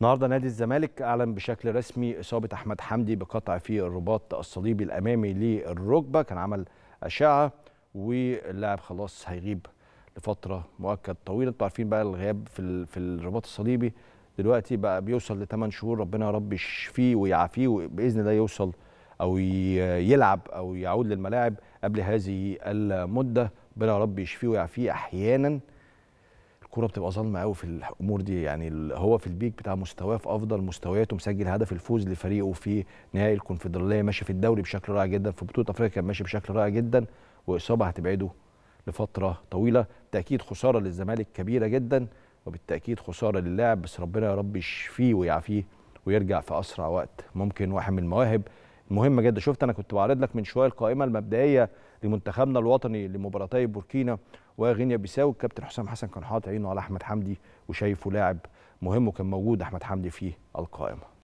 النهارده نادي الزمالك اعلن بشكل رسمي اصابه احمد حمدي بقطع في الرباط الصليبي الامامي للركبه كان عمل اشعه واللاعب خلاص هيغيب لفتره مؤكد طويله انتوا عارفين بقى الغياب في في الرباط الصليبي دلوقتي بقى بيوصل ل 8 شهور ربنا يا رب يشفيه ويعافيه وباذن الله يوصل او يلعب او يعود للملاعب قبل هذه المده ربنا يا رب يشفيه ويعافيه احيانا الكوره بتبقى ظالمه قوي في الامور دي يعني هو في البيك بتاع مستواه في افضل مستوياته مسجل هدف الفوز لفريقه في نهائي الكونفدراليه ماشي في الدوري بشكل رائع جدا في بطوله افريقيا كان ماشي بشكل رائع جدا واصابه هتبعده لفتره طويله بالتاكيد خساره للزمالك كبيره جدا وبالتاكيد خساره للاعب بس ربنا يا رب يشفيه ويعافيه ويرجع في اسرع وقت ممكن واحد من المواهب مهمه جدا شفت انا كنت بعرض لك من شويه القائمه المبدئيه لمنتخبنا الوطني لمباراتي بوركينا وغينيا بيساو الكابتن حسام حسن كان حاطط عينه على احمد حمدي وشايفه لاعب مهم وكان موجود احمد حمدي في القائمه